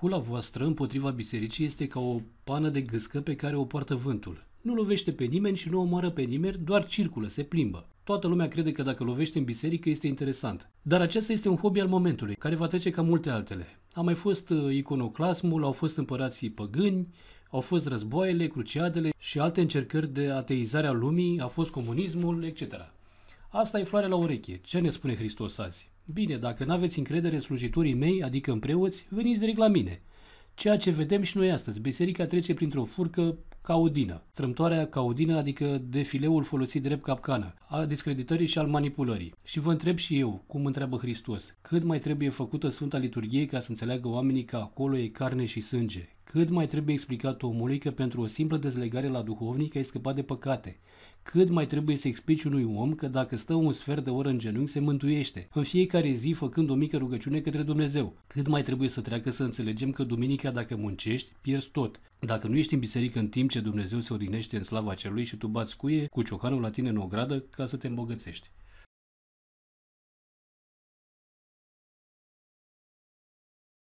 Hula voastră împotriva bisericii este ca o pană de gâscă pe care o poartă vântul. Nu lovește pe nimeni și nu omoară pe nimeni, doar circulă, se plimbă. Toată lumea crede că dacă lovește în biserică este interesant. Dar acesta este un hobby al momentului, care va trece ca multe altele. A mai fost uh, iconoclasmul, au fost împărații păgâni, au fost războaiele, cruciadele și alte încercări de ateizare a lumii, a fost comunismul, etc. Asta e floarea la ureche. Ce ne spune Hristos azi? Bine, dacă nu aveți încredere în slujitorii mei, adică în preoți, veniți direct la mine. Ceea ce vedem și noi astăzi, biserica trece printr-o furcă caudină, trămtoarea caudină, adică defileul folosit drept capcană, a discreditării și al manipulării. Și vă întreb și eu, cum întreabă Hristos, cât mai trebuie făcută Sfânta Liturghie ca să înțeleagă oamenii că acolo e carne și sânge, cât mai trebuie explicat omului că pentru o simplă dezlegare la duhovnic ai scăpat de păcate? Cât mai trebuie să explici unui om că dacă stă un sfert de oră în genunchi se mântuiește, în fiecare zi făcând o mică rugăciune către Dumnezeu? Cât mai trebuie să treacă să înțelegem că duminica dacă muncești, pierzi tot. Dacă nu ești în biserică în timp ce Dumnezeu se odihnește în slava celui și tu bați cuie cu ciocanul la tine în ogradă ca să te îmbogățești.